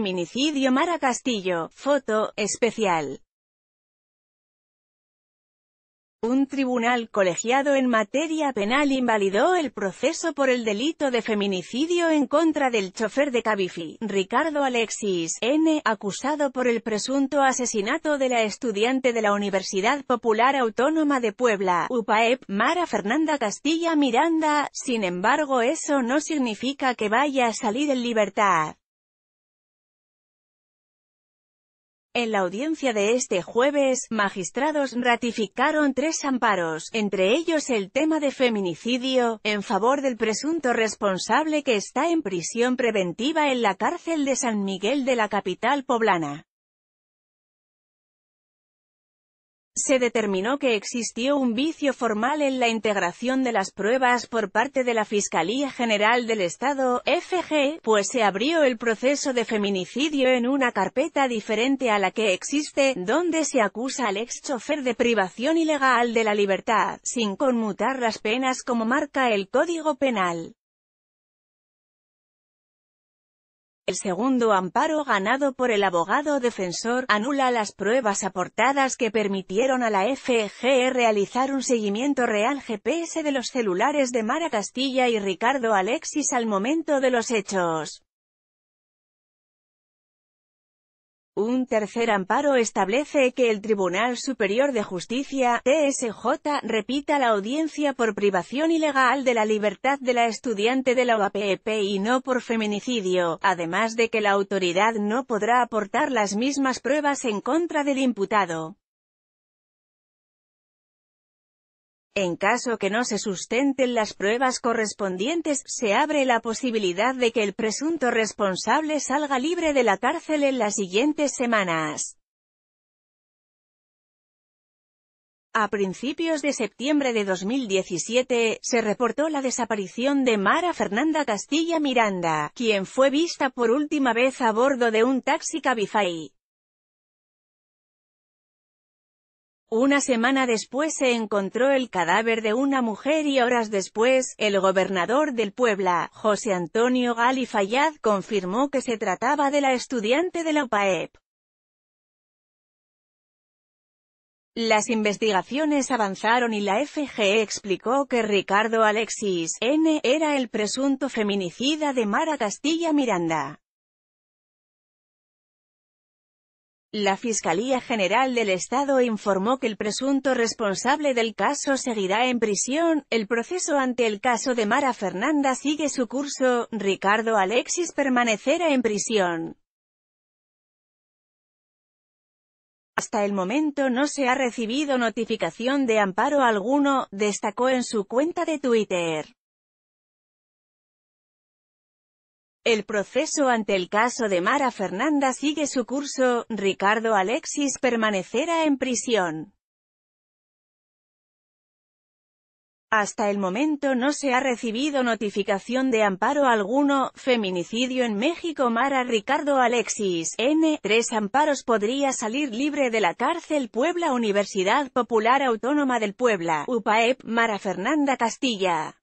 Feminicidio Mara Castillo, foto, especial. Un tribunal colegiado en materia penal invalidó el proceso por el delito de feminicidio en contra del chofer de Cabify, Ricardo Alexis, N., acusado por el presunto asesinato de la estudiante de la Universidad Popular Autónoma de Puebla, UPAEP, Mara Fernanda Castilla Miranda, sin embargo eso no significa que vaya a salir en libertad. En la audiencia de este jueves, magistrados ratificaron tres amparos, entre ellos el tema de feminicidio, en favor del presunto responsable que está en prisión preventiva en la cárcel de San Miguel de la capital poblana. se determinó que existió un vicio formal en la integración de las pruebas por parte de la Fiscalía General del Estado, FG, pues se abrió el proceso de feminicidio en una carpeta diferente a la que existe, donde se acusa al ex chofer de privación ilegal de la libertad, sin conmutar las penas como marca el Código Penal. El segundo amparo ganado por el abogado defensor, anula las pruebas aportadas que permitieron a la FGE realizar un seguimiento real GPS de los celulares de Mara Castilla y Ricardo Alexis al momento de los hechos. Un tercer amparo establece que el Tribunal Superior de Justicia, TSJ, repita la audiencia por privación ilegal de la libertad de la estudiante de la UAPEP e y no por feminicidio, además de que la autoridad no podrá aportar las mismas pruebas en contra del imputado. En caso que no se sustenten las pruebas correspondientes, se abre la posibilidad de que el presunto responsable salga libre de la cárcel en las siguientes semanas. A principios de septiembre de 2017, se reportó la desaparición de Mara Fernanda Castilla Miranda, quien fue vista por última vez a bordo de un taxi Cabify. Una semana después se encontró el cadáver de una mujer y horas después, el gobernador del Puebla, José Antonio Gali Fayad, confirmó que se trataba de la estudiante de la UPAEP. Las investigaciones avanzaron y la FGE explicó que Ricardo Alexis N. era el presunto feminicida de Mara Castilla Miranda. La Fiscalía General del Estado informó que el presunto responsable del caso seguirá en prisión. El proceso ante el caso de Mara Fernanda sigue su curso. Ricardo Alexis permanecerá en prisión. Hasta el momento no se ha recibido notificación de amparo alguno, destacó en su cuenta de Twitter. El proceso ante el caso de Mara Fernanda sigue su curso, Ricardo Alexis permanecerá en prisión. Hasta el momento no se ha recibido notificación de amparo alguno, feminicidio en México Mara Ricardo Alexis, N. Tres amparos podría salir libre de la cárcel Puebla Universidad Popular Autónoma del Puebla, UPAEP, Mara Fernanda Castilla.